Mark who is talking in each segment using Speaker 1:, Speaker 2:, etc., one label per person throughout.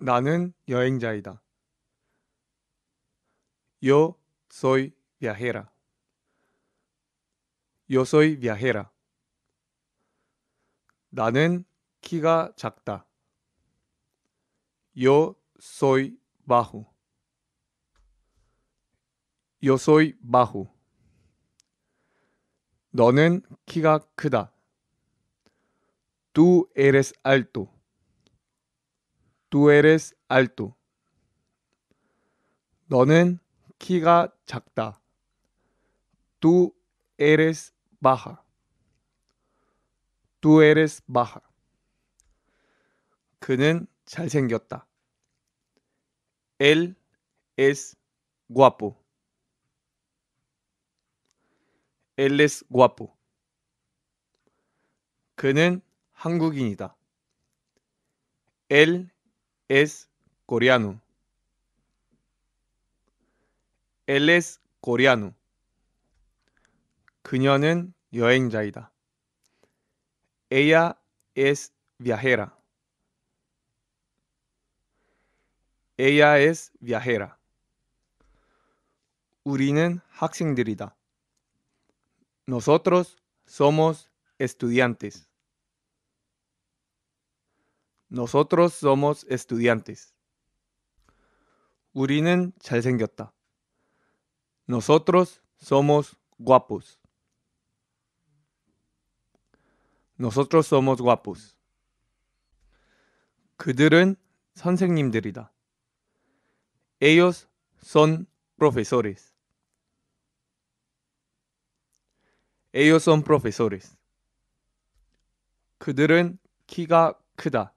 Speaker 1: 나는 여행자이다. Yo soy viajera. Yo soy viajera. 나는 키가 작다. Yo soy bajo. Yo soy bajo. 너는 키가 크다. Tú eres alto. Tú eres alto. 너는 키가 작다. Tú eres baja. Tú eres baja. 그는 잘생겼다. Él es guapo. Él es guapo. 그는 한국인이다. Él es coreano. Él es coreano. 그녀는 여행자이다. Ella es viajera. Ella es viajera. 우리는 학생들이다. Nosotros somos estudiantes. Nosotros somos estudiantes. 우리는 잘생겼다. Nosotros somos guapos. Nosotros somos guapos. 그들은 선생님들이다. Ellos son profesores. Ellos son profesores. 그들은 키가 크다.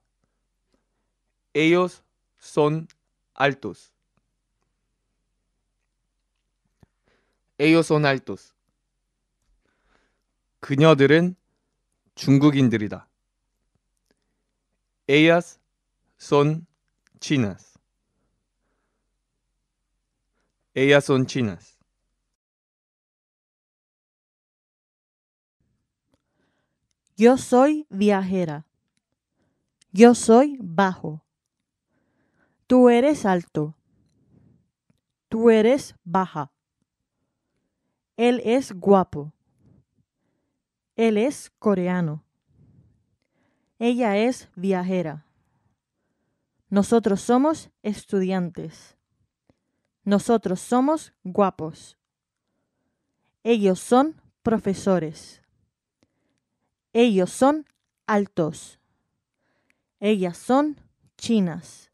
Speaker 1: ellos son altos. ellos son altos. 그녀들은 중국인들이다. ellas son chinas. ellas son chinas.
Speaker 2: Yo soy viajera. Yo soy bajo. Tú eres alto. Tú eres baja. Él es guapo. Él es coreano. Ella es viajera. Nosotros somos estudiantes. Nosotros somos guapos. Ellos son profesores. Ellos son altos. Ellas son chinas.